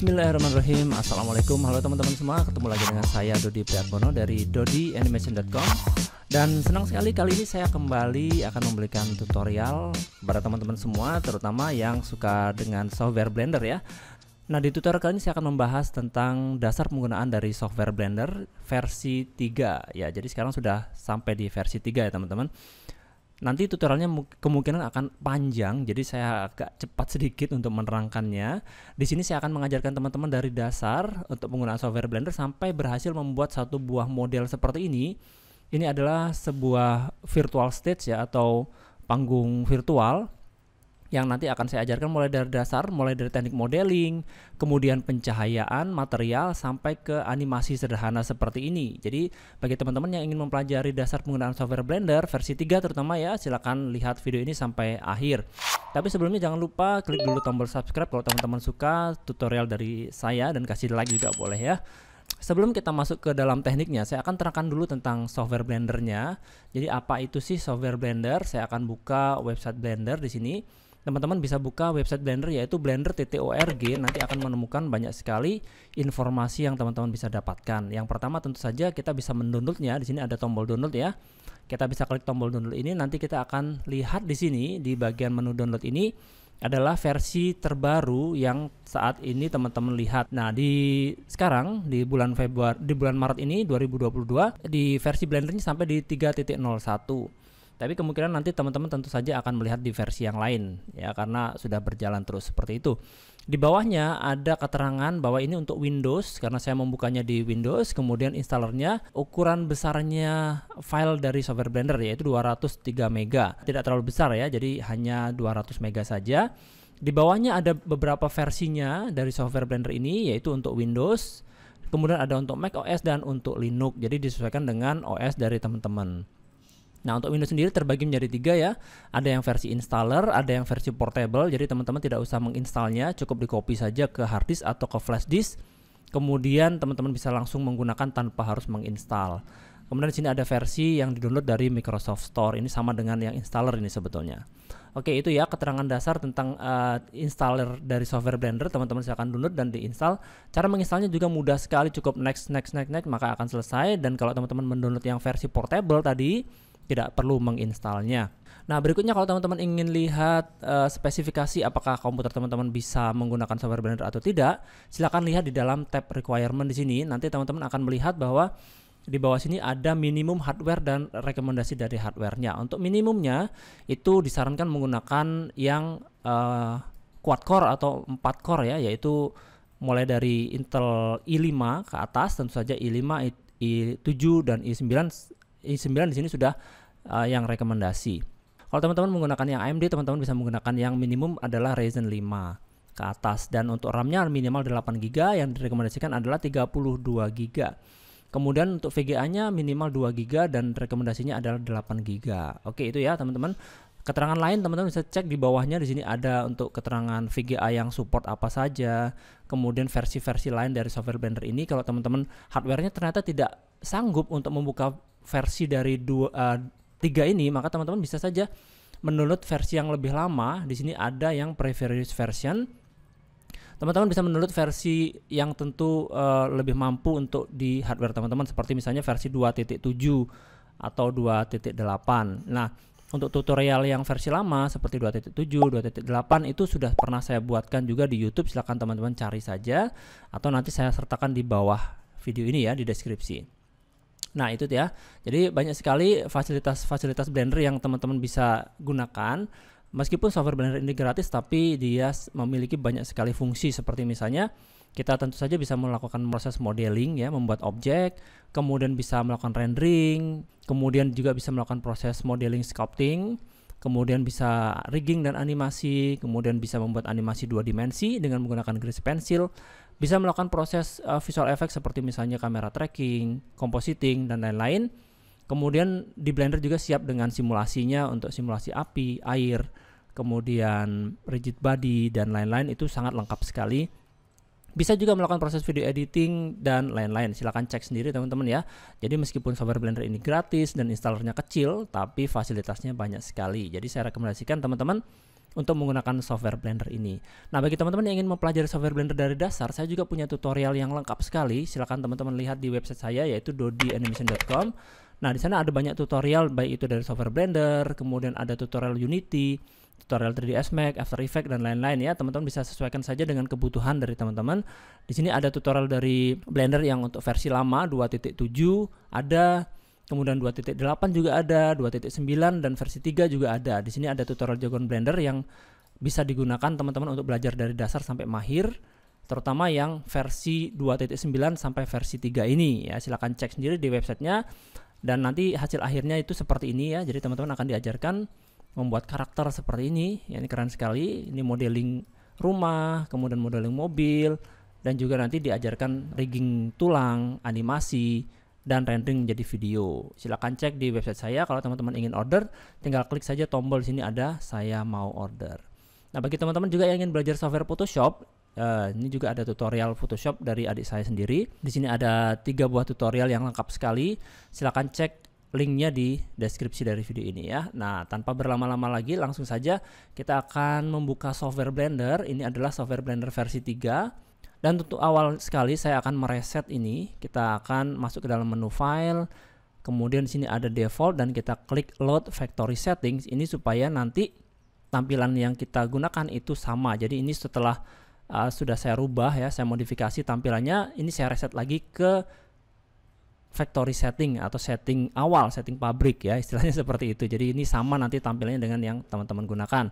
Bismillahirrahmanirrahim Assalamualaikum Halo teman-teman semua Ketemu lagi dengan saya Dodi Priyatmono dari dodianimation.com Dan senang sekali kali ini saya kembali akan memberikan tutorial pada teman-teman semua Terutama yang suka dengan software Blender ya Nah di tutorial kali ini saya akan membahas tentang dasar penggunaan dari software Blender versi 3 ya Jadi sekarang sudah sampai di versi 3 ya teman-teman Nanti tutorialnya kemungkinan akan panjang, jadi saya agak cepat sedikit untuk menerangkannya. Di sini saya akan mengajarkan teman-teman dari dasar untuk penggunaan software Blender sampai berhasil membuat satu buah model seperti ini. Ini adalah sebuah virtual stage ya atau panggung virtual yang nanti akan saya ajarkan mulai dari dasar, mulai dari teknik modeling, kemudian pencahayaan, material, sampai ke animasi sederhana seperti ini. Jadi bagi teman-teman yang ingin mempelajari dasar penggunaan software Blender versi 3 terutama ya, silahkan lihat video ini sampai akhir. Tapi sebelumnya jangan lupa klik dulu tombol subscribe kalau teman-teman suka tutorial dari saya dan kasih like juga boleh ya. Sebelum kita masuk ke dalam tekniknya, saya akan terangkan dulu tentang software Blendernya. Jadi apa itu sih software Blender? Saya akan buka website Blender di sini teman-teman bisa buka website Blender yaitu blender.org nanti akan menemukan banyak sekali informasi yang teman-teman bisa dapatkan. Yang pertama tentu saja kita bisa mendownloadnya. Di sini ada tombol download ya. Kita bisa klik tombol download ini nanti kita akan lihat di sini di bagian menu download ini adalah versi terbaru yang saat ini teman-teman lihat. Nah, di sekarang di bulan Februari di bulan Maret ini 2022 di versi Blender ini sampai di 3.01. Tapi kemungkinan nanti teman-teman tentu saja akan melihat di versi yang lain ya karena sudah berjalan terus seperti itu. Di bawahnya ada keterangan bahwa ini untuk Windows karena saya membukanya di Windows, kemudian installernya ukuran besarnya file dari software Blender yaitu 203 mega. Tidak terlalu besar ya, jadi hanya 200 mega saja. Di bawahnya ada beberapa versinya dari software Blender ini yaitu untuk Windows, kemudian ada untuk Mac OS dan untuk Linux. Jadi disesuaikan dengan OS dari teman-teman. Nah untuk Windows sendiri terbagi menjadi tiga ya Ada yang versi installer, ada yang versi portable Jadi teman-teman tidak usah menginstalnya Cukup di copy saja ke hard disk atau ke flash disk Kemudian teman-teman bisa langsung menggunakan tanpa harus menginstal Kemudian di sini ada versi yang didownload dari Microsoft Store Ini sama dengan yang installer ini sebetulnya Oke itu ya keterangan dasar tentang uh, installer dari software Blender Teman-teman silahkan download dan diinstal Cara menginstalnya juga mudah sekali Cukup next, next, next, next Maka akan selesai Dan kalau teman-teman mendownload yang versi portable tadi tidak perlu menginstalnya. Nah, berikutnya kalau teman-teman ingin lihat uh, spesifikasi apakah komputer teman-teman bisa menggunakan software blender atau tidak, silakan lihat di dalam tab requirement di sini. Nanti teman-teman akan melihat bahwa di bawah sini ada minimum hardware dan rekomendasi dari hardwarenya. Untuk minimumnya itu disarankan menggunakan yang uh, quad core atau 4 core ya, yaitu mulai dari Intel i5 ke atas tentu saja i5, i7 dan i9 i9 di sini sudah uh, yang rekomendasi. Kalau teman-teman menggunakan yang AMD, teman-teman bisa menggunakan yang minimum adalah Ryzen 5 ke atas dan untuk RAM-nya minimal 8 GB yang direkomendasikan adalah 32 GB. Kemudian untuk VGA-nya minimal 2 GB dan rekomendasinya adalah 8 GB. Oke, itu ya teman-teman. Keterangan lain teman-teman bisa cek di bawahnya di sini ada untuk keterangan VGA yang support apa saja, kemudian versi-versi lain dari software Blender ini kalau teman-teman hardware-nya ternyata tidak sanggup untuk membuka versi dari dua uh, tiga ini maka teman-teman bisa saja menurut versi yang lebih lama di sini ada yang previous version teman-teman bisa menurut versi yang tentu uh, lebih mampu untuk di hardware teman-teman seperti misalnya versi 2.7 atau 2.8 nah untuk tutorial yang versi lama seperti 2.7, 2.8 itu sudah pernah saya buatkan juga di YouTube. Silahkan teman-teman cari saja atau nanti saya sertakan di bawah video ini ya di deskripsi. Nah itu ya Jadi banyak sekali fasilitas-fasilitas Blender yang teman-teman bisa gunakan. Meskipun software Blender ini gratis, tapi dia memiliki banyak sekali fungsi seperti misalnya kita tentu saja bisa melakukan proses modeling ya, membuat objek, kemudian bisa melakukan rendering, kemudian juga bisa melakukan proses modeling sculpting, kemudian bisa rigging dan animasi, kemudian bisa membuat animasi dua dimensi dengan menggunakan grease pencil, bisa melakukan proses uh, visual effect seperti misalnya kamera tracking, compositing dan lain-lain. Kemudian di Blender juga siap dengan simulasinya untuk simulasi api, air, kemudian rigid body dan lain-lain itu sangat lengkap sekali. Bisa juga melakukan proses video editing dan lain-lain. Silahkan cek sendiri teman-teman ya. Jadi meskipun software Blender ini gratis dan installernya kecil, tapi fasilitasnya banyak sekali. Jadi saya rekomendasikan teman-teman untuk menggunakan software Blender ini. Nah, bagi teman-teman yang ingin mempelajari software Blender dari dasar, saya juga punya tutorial yang lengkap sekali. Silahkan teman-teman lihat di website saya yaitu dodianimation.com. Nah, di sana ada banyak tutorial baik itu dari software Blender, kemudian ada tutorial Unity, tutorial 3ds Max, After Effects dan lain-lain ya. Teman-teman bisa sesuaikan saja dengan kebutuhan dari teman-teman. Di sini ada tutorial dari Blender yang untuk versi lama 2.7, ada kemudian 2.8 juga ada, 2.9 dan versi 3 juga ada. Di sini ada tutorial jargon Blender yang bisa digunakan teman-teman untuk belajar dari dasar sampai mahir, terutama yang versi 2.9 sampai versi 3 ini ya. Silakan cek sendiri di websitenya dan nanti hasil akhirnya itu seperti ini ya. Jadi teman-teman akan diajarkan membuat karakter seperti ini. Ya, ini keren sekali. Ini modeling rumah, kemudian modeling mobil, dan juga nanti diajarkan rigging tulang, animasi, dan rendering menjadi video. Silahkan cek di website saya kalau teman-teman ingin order, tinggal klik saja tombol di sini ada saya mau order. Nah, bagi teman-teman juga yang ingin belajar software Photoshop, Uh, ini juga ada tutorial Photoshop dari adik saya sendiri. Di sini ada tiga buah tutorial yang lengkap sekali. Silahkan cek linknya di deskripsi dari video ini ya. Nah, tanpa berlama-lama lagi, langsung saja kita akan membuka software Blender. Ini adalah software Blender versi 3. Dan untuk awal sekali saya akan mereset ini. Kita akan masuk ke dalam menu file. Kemudian di sini ada default dan kita klik load factory settings ini supaya nanti tampilan yang kita gunakan itu sama. Jadi ini setelah uh, sudah saya rubah ya, saya modifikasi tampilannya, ini saya reset lagi ke factory setting atau setting awal, setting pabrik ya, istilahnya seperti itu. Jadi ini sama nanti tampilannya dengan yang teman-teman gunakan.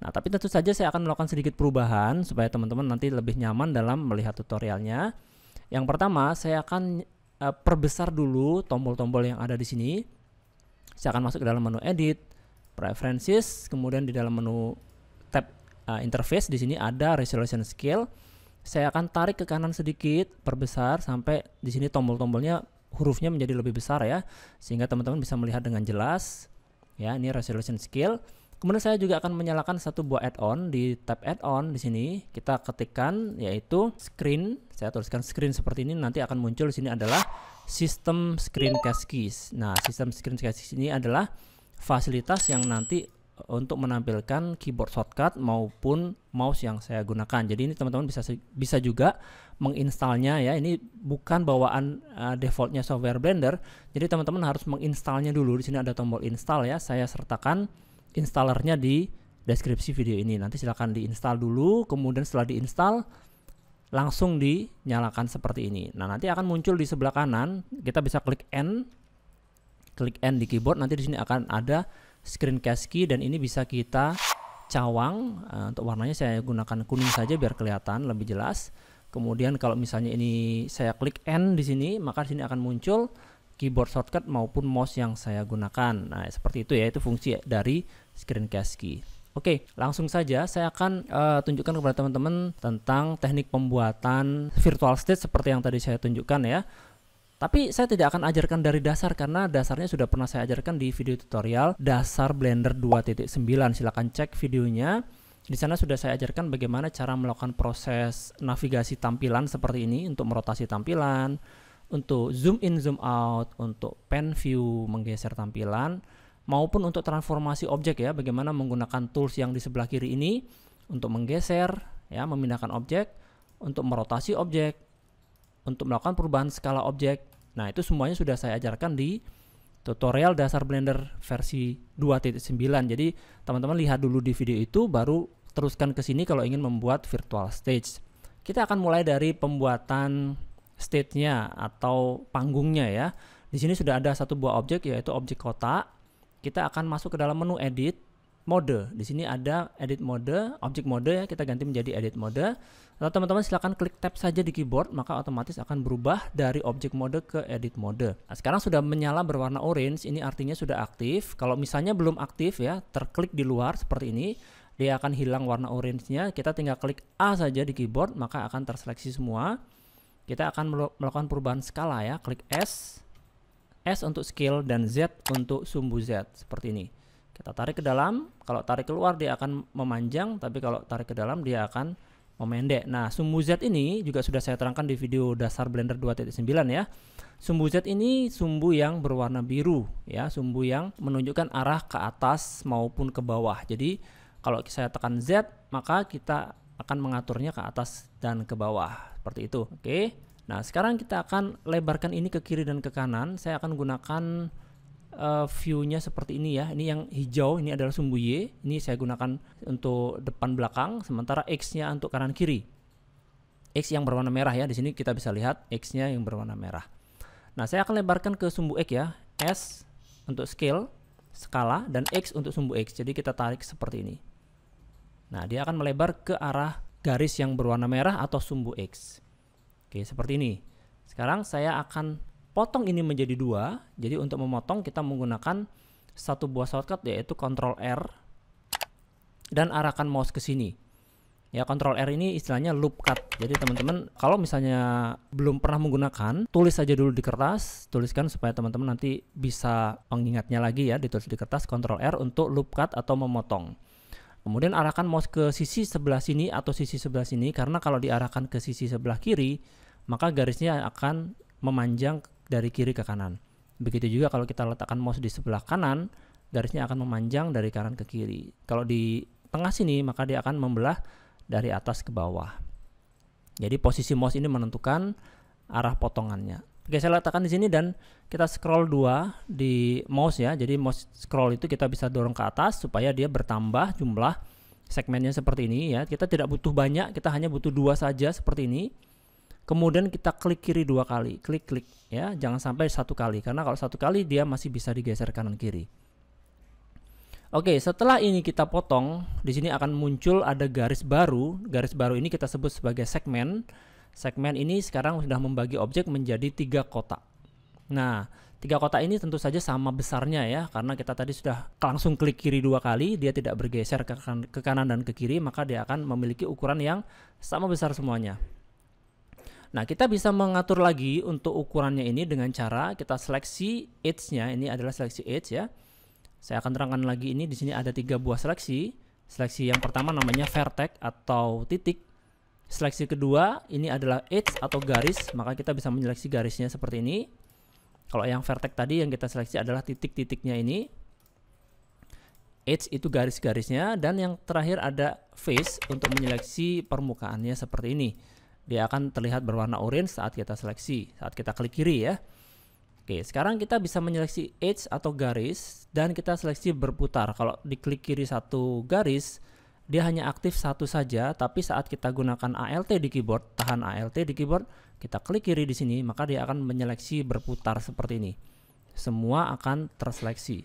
Nah, tapi tentu saja saya akan melakukan sedikit perubahan supaya teman-teman nanti lebih nyaman dalam melihat tutorialnya. Yang pertama, saya akan uh, perbesar dulu tombol-tombol yang ada di sini. Saya akan masuk ke dalam menu edit, preferences, kemudian di dalam menu tab uh, interface di sini ada resolution scale. Saya akan tarik ke kanan sedikit, perbesar sampai di sini tombol-tombolnya hurufnya menjadi lebih besar ya, sehingga teman-teman bisa melihat dengan jelas. Ya, ini resolution scale. Kemudian saya juga akan menyalakan satu buah add-on di tab add-on di sini. Kita ketikkan yaitu screen. Saya tuliskan screen seperti ini nanti akan muncul di sini adalah sistem screencast keys. Nah, sistem screencast keys ini adalah fasilitas yang nanti e, untuk menampilkan keyboard shortcut maupun mouse yang saya gunakan. Jadi ini teman-teman bisa bisa juga menginstalnya ya. Ini bukan bawaan uh, defaultnya software Blender. Jadi teman-teman harus menginstalnya dulu. Di sini ada tombol install ya. Saya sertakan installernya di deskripsi video ini. Nanti silahkan diinstal dulu, kemudian setelah diinstal langsung dinyalakan seperti ini. Nah, nanti akan muncul di sebelah kanan, kita bisa klik N. Klik N di keyboard, nanti di sini akan ada screencast key dan ini bisa kita cawang. Eh, untuk warnanya saya gunakan kuning saja biar kelihatan lebih jelas. Kemudian kalau misalnya ini saya klik N di sini, maka di sini akan muncul keyboard shortcut maupun mouse yang saya gunakan. Nah, seperti itu ya, itu fungsi dari screencast key. Oke, langsung saja saya akan uh, tunjukkan kepada teman-teman tentang teknik pembuatan virtual state seperti yang tadi saya tunjukkan ya. Tapi saya tidak akan ajarkan dari dasar karena dasarnya sudah pernah saya ajarkan di video tutorial dasar Blender 2.9. Silahkan cek videonya. Di sana sudah saya ajarkan bagaimana cara melakukan proses navigasi tampilan seperti ini untuk merotasi tampilan, untuk zoom in zoom out, untuk pen view menggeser tampilan maupun untuk transformasi objek ya, bagaimana menggunakan tools yang di sebelah kiri ini untuk menggeser ya, memindahkan objek, untuk merotasi objek, untuk melakukan perubahan skala objek. Nah, itu semuanya sudah saya ajarkan di tutorial dasar Blender versi 2.9. Jadi, teman-teman lihat dulu di video itu baru teruskan ke sini kalau ingin membuat virtual stage. Kita akan mulai dari pembuatan state-nya atau panggungnya ya. Di sini sudah ada satu buah objek yaitu objek kotak. Kita akan masuk ke dalam menu edit mode. Di sini ada edit mode, objek mode ya, kita ganti menjadi edit mode. Nah, teman-teman silahkan klik tab saja di keyboard, maka otomatis akan berubah dari objek mode ke edit mode. Nah, sekarang sudah menyala berwarna orange, ini artinya sudah aktif. Kalau misalnya belum aktif ya, terklik di luar seperti ini, dia akan hilang warna orange-nya. Kita tinggal klik A saja di keyboard, maka akan terseleksi semua. Kita akan melakukan perubahan skala ya. Klik S. S untuk skill dan Z untuk sumbu Z seperti ini. Kita tarik ke dalam, kalau tarik keluar dia akan memanjang, tapi kalau tarik ke dalam dia akan memendek. Nah, sumbu Z ini juga sudah saya terangkan di video dasar Blender 2.9 ya. Sumbu Z ini sumbu yang berwarna biru ya, sumbu yang menunjukkan arah ke atas maupun ke bawah. Jadi, kalau saya tekan Z, maka kita akan mengaturnya ke atas dan ke bawah seperti itu oke okay. nah sekarang kita akan lebarkan ini ke kiri dan ke kanan saya akan gunakan uh, view-nya seperti ini ya ini yang hijau ini adalah sumbu Y ini saya gunakan untuk depan belakang sementara X-nya untuk kanan kiri X yang berwarna merah ya di sini kita bisa lihat X-nya yang berwarna merah nah saya akan lebarkan ke sumbu X ya S untuk scale skala dan X untuk sumbu X jadi kita tarik seperti ini Nah, dia akan melebar ke arah garis yang berwarna merah atau sumbu X. Oke, seperti ini. Sekarang saya akan potong ini menjadi dua. Jadi untuk memotong kita menggunakan satu buah shortcut yaitu Ctrl R dan arahkan mouse ke sini. Ya, Ctrl R ini istilahnya loop cut. Jadi teman-teman kalau misalnya belum pernah menggunakan, tulis saja dulu di kertas, tuliskan supaya teman-teman nanti bisa mengingatnya lagi ya, ditulis di kertas Ctrl R untuk loop cut atau memotong. Kemudian arahkan mouse ke sisi sebelah sini atau sisi sebelah sini karena kalau diarahkan ke sisi sebelah kiri, maka garisnya akan memanjang dari kiri ke kanan. Begitu juga kalau kita letakkan mouse di sebelah kanan, garisnya akan memanjang dari kanan ke kiri. Kalau di tengah sini, maka dia akan membelah dari atas ke bawah. Jadi posisi mouse ini menentukan arah potongannya. Oke, saya letakkan di sini dan kita scroll dua di mouse ya. Jadi mouse scroll itu kita bisa dorong ke atas supaya dia bertambah jumlah segmennya seperti ini ya. Kita tidak butuh banyak, kita hanya butuh dua saja seperti ini. Kemudian kita klik kiri dua kali, klik klik ya. Jangan sampai satu kali karena kalau satu kali dia masih bisa digeser kanan kiri. Oke, setelah ini kita potong, di sini akan muncul ada garis baru. Garis baru ini kita sebut sebagai segmen segmen ini sekarang sudah membagi objek menjadi tiga kotak. Nah, tiga kotak ini tentu saja sama besarnya ya, karena kita tadi sudah langsung klik kiri dua kali, dia tidak bergeser ke, kan ke kanan dan ke kiri, maka dia akan memiliki ukuran yang sama besar semuanya. Nah, kita bisa mengatur lagi untuk ukurannya ini dengan cara kita seleksi edge-nya, ini adalah seleksi edge ya. Saya akan terangkan lagi ini, di sini ada tiga buah seleksi. Seleksi yang pertama namanya vertex atau titik, Seleksi kedua ini adalah edge atau garis, maka kita bisa menyeleksi garisnya seperti ini. Kalau yang vertex tadi yang kita seleksi adalah titik-titiknya ini. Edge itu garis-garisnya dan yang terakhir ada face untuk menyeleksi permukaannya seperti ini. Dia akan terlihat berwarna orange saat kita seleksi, saat kita klik kiri ya. Oke, sekarang kita bisa menyeleksi edge atau garis dan kita seleksi berputar. Kalau diklik kiri satu garis, dia hanya aktif satu saja, tapi saat kita gunakan ALT di keyboard, tahan ALT di keyboard, kita klik kiri di sini, maka dia akan menyeleksi berputar seperti ini. Semua akan terseleksi.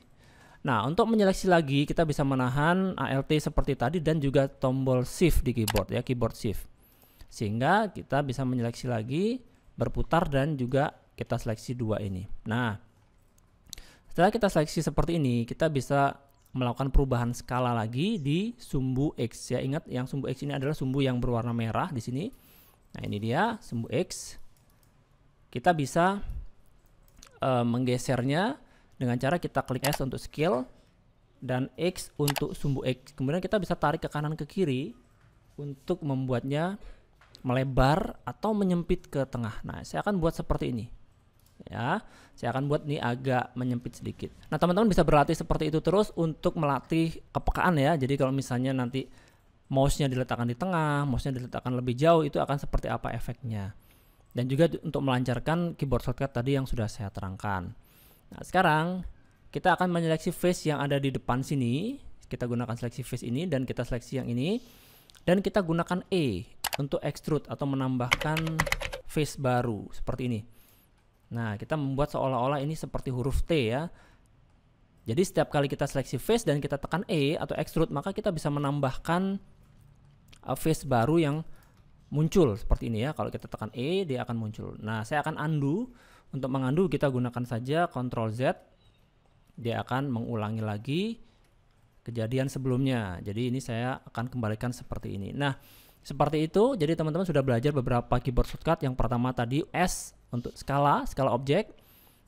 Nah, untuk menyeleksi lagi, kita bisa menahan ALT seperti tadi dan juga tombol shift di keyboard ya, keyboard shift. Sehingga kita bisa menyeleksi lagi, berputar dan juga kita seleksi dua ini. Nah, setelah kita seleksi seperti ini, kita bisa melakukan perubahan skala lagi di sumbu X. Ya ingat yang sumbu X ini adalah sumbu yang berwarna merah di sini. Nah ini dia sumbu X. Kita bisa e, menggesernya dengan cara kita klik S untuk scale dan X untuk sumbu X. Kemudian kita bisa tarik ke kanan ke kiri untuk membuatnya melebar atau menyempit ke tengah. Nah saya akan buat seperti ini ya. Saya akan buat ini agak menyempit sedikit. Nah, teman-teman bisa berlatih seperti itu terus untuk melatih kepekaan ya. Jadi kalau misalnya nanti mouse-nya diletakkan di tengah, mouse-nya diletakkan lebih jauh itu akan seperti apa efeknya. Dan juga untuk melancarkan keyboard shortcut tadi yang sudah saya terangkan. Nah, sekarang kita akan menyeleksi face yang ada di depan sini. Kita gunakan seleksi face ini dan kita seleksi yang ini. Dan kita gunakan E untuk extrude atau menambahkan face baru seperti ini. Nah, kita membuat seolah-olah ini seperti huruf T ya. Jadi setiap kali kita seleksi face dan kita tekan E atau extrude, maka kita bisa menambahkan e, face baru yang muncul seperti ini ya. Kalau kita tekan E, dia akan muncul. Nah, saya akan undo. Untuk mengandu kita gunakan saja Ctrl Z. Dia akan mengulangi lagi kejadian sebelumnya. Jadi ini saya akan kembalikan seperti ini. Nah, seperti itu. Jadi teman-teman sudah belajar beberapa keyboard shortcut. Yang pertama tadi S untuk skala, skala objek.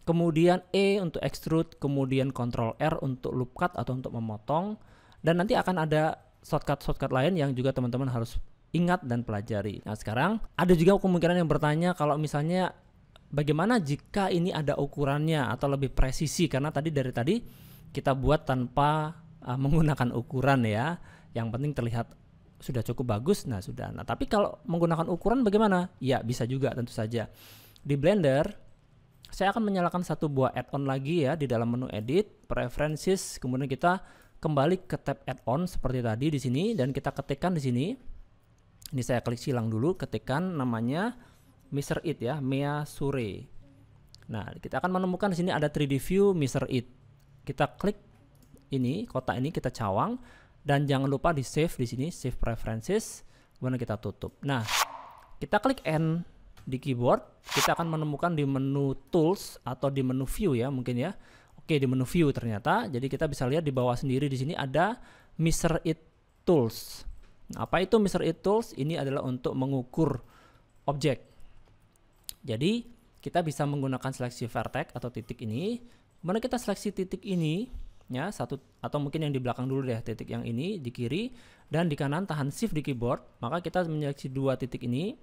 Kemudian E untuk extrude, kemudian Ctrl R untuk loop cut atau untuk memotong. Dan nanti akan ada shortcut-shortcut lain yang juga teman-teman harus ingat dan pelajari. Nah, sekarang ada juga kemungkinan yang bertanya kalau misalnya bagaimana jika ini ada ukurannya atau lebih presisi karena tadi dari tadi kita buat tanpa uh, menggunakan ukuran ya. Yang penting terlihat sudah cukup bagus, nah sudah. Nah, tapi kalau menggunakan ukuran bagaimana? Ya, bisa juga tentu saja. Di Blender, saya akan menyalakan satu buah add-on lagi ya di dalam menu edit, preferences, kemudian kita kembali ke tab add-on seperti tadi di sini dan kita ketikkan di sini. Ini saya klik silang dulu, ketikkan namanya Mr. It ya, Mia Sure. Nah, kita akan menemukan di sini ada 3D view Mr. It. Kita klik ini, kotak ini kita cawang dan jangan lupa di save di sini, save preferences, kemudian kita tutup. Nah, kita klik end di keyboard, kita akan menemukan di menu tools atau di menu view ya mungkin ya. Oke, di menu view ternyata. Jadi kita bisa lihat di bawah sendiri di sini ada measure it tools. Nah, apa itu measure it tools? Ini adalah untuk mengukur objek. Jadi kita bisa menggunakan seleksi vertex atau titik ini. mana kita seleksi titik ini ya satu atau mungkin yang di belakang dulu deh titik yang ini di kiri dan di kanan tahan shift di keyboard maka kita menyeleksi dua titik ini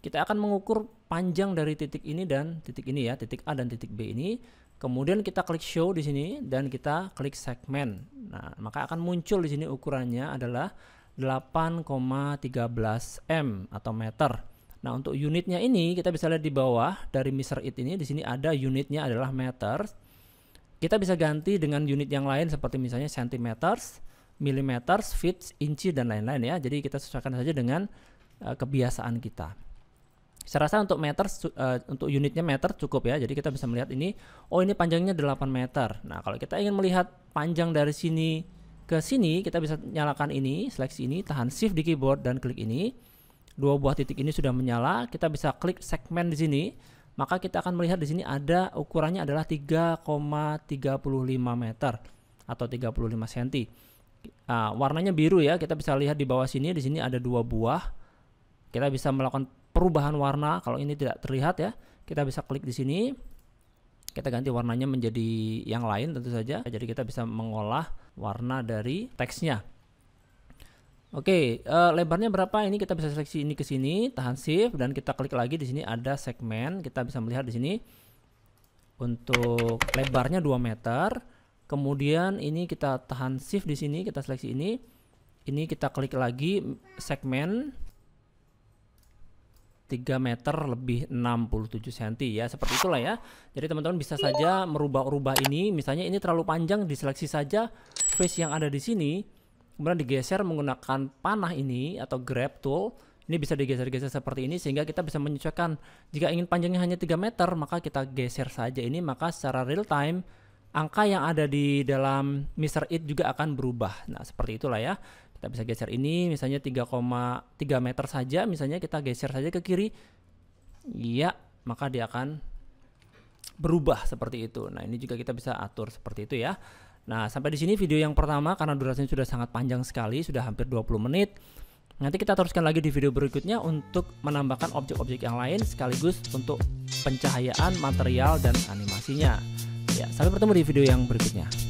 kita akan mengukur panjang dari titik ini dan titik ini ya, titik A dan titik B ini. Kemudian kita klik show di sini dan kita klik segmen. Nah, maka akan muncul di sini ukurannya adalah 8,13 m atau meter. Nah, untuk unitnya ini kita bisa lihat di bawah dari Mister it ini di sini ada unitnya adalah meter. Kita bisa ganti dengan unit yang lain seperti misalnya centimeters, millimeters, feet, inci dan lain-lain ya. Jadi kita sesuaikan saja dengan eh, kebiasaan kita saya rasa untuk meter uh, untuk unitnya meter cukup ya jadi kita bisa melihat ini oh ini panjangnya 8 meter nah kalau kita ingin melihat panjang dari sini ke sini kita bisa nyalakan ini seleksi ini tahan shift di keyboard dan klik ini dua buah titik ini sudah menyala kita bisa klik segmen di sini maka kita akan melihat di sini ada ukurannya adalah 3,35 meter atau 35 cm uh, warnanya biru ya kita bisa lihat di bawah sini di sini ada dua buah kita bisa melakukan perubahan warna kalau ini tidak terlihat ya kita bisa klik di sini kita ganti warnanya menjadi yang lain tentu saja jadi kita bisa mengolah warna dari teksnya oke e, lebarnya berapa ini kita bisa seleksi ini ke sini tahan shift dan kita klik lagi di sini ada segmen kita bisa melihat di sini untuk lebarnya 2 meter kemudian ini kita tahan shift di sini kita seleksi ini ini kita klik lagi segmen 3 meter lebih 67 cm ya seperti itulah ya jadi teman-teman bisa saja merubah-rubah ini misalnya ini terlalu panjang diseleksi saja face yang ada di sini kemudian digeser menggunakan panah ini atau grab tool ini bisa digeser-geser seperti ini sehingga kita bisa menyesuaikan jika ingin panjangnya hanya 3 meter maka kita geser saja ini maka secara real time angka yang ada di dalam Mr. It juga akan berubah nah seperti itulah ya kita bisa geser ini misalnya 3,3 meter saja misalnya kita geser saja ke kiri iya maka dia akan berubah seperti itu nah ini juga kita bisa atur seperti itu ya nah sampai di sini video yang pertama karena durasinya sudah sangat panjang sekali sudah hampir 20 menit Nanti kita teruskan lagi di video berikutnya untuk menambahkan objek-objek yang lain sekaligus untuk pencahayaan material dan animasinya. Ya, sampai bertemu di video yang berikutnya.